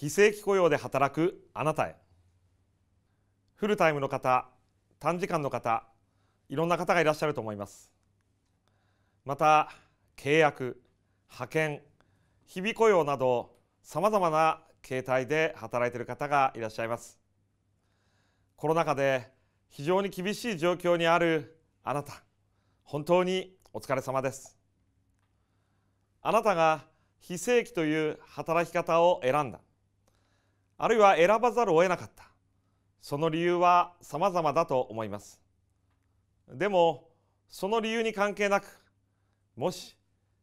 非正規雇用で働くあなたへフルタイムの方短時間の方いろんな方がいらっしゃると思いますまた契約派遣日々雇用などさまざまな形態で働いている方がいらっしゃいますコロナ禍で非常に厳しい状況にあるあなた本当にお疲れ様ですあなたが非正規という働き方を選んだあるいは選ばざるを得なかったその理由は様々だと思いますでもその理由に関係なくもし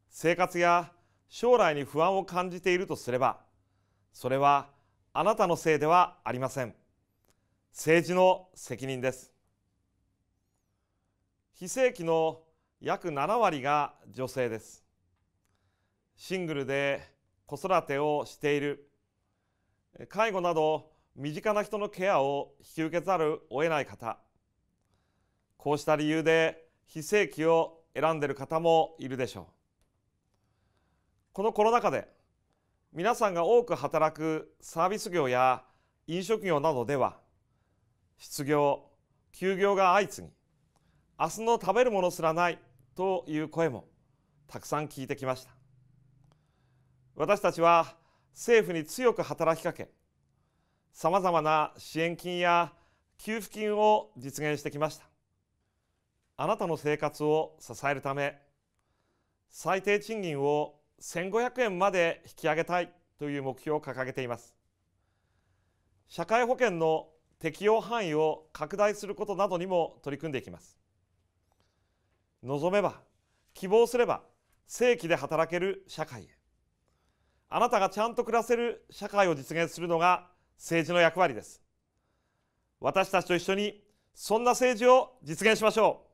生活や将来に不安を感じているとすればそれはあなたのせいではありません政治の責任です非正規の約7割が女性ですシングルで子育てをしている介護など身近な人のケアを引き受けざるを得ない方こうした理由で非正規を選んでいる方もいるでしょうこのコロナ禍で皆さんが多く働くサービス業や飲食業などでは失業休業が相次ぎ明日の食べるものすらないという声もたくさん聞いてきました私たちは政府に強く働きかけさまざまな支援金や給付金を実現してきましたあなたの生活を支えるため最低賃金を1500円まで引き上げたいという目標を掲げています社会保険の適用範囲を拡大することなどにも取り組んでいきます望めば希望すれば正規で働ける社会へあなたがちゃんと暮らせる社会を実現するのが政治の役割です私たちと一緒にそんな政治を実現しましょう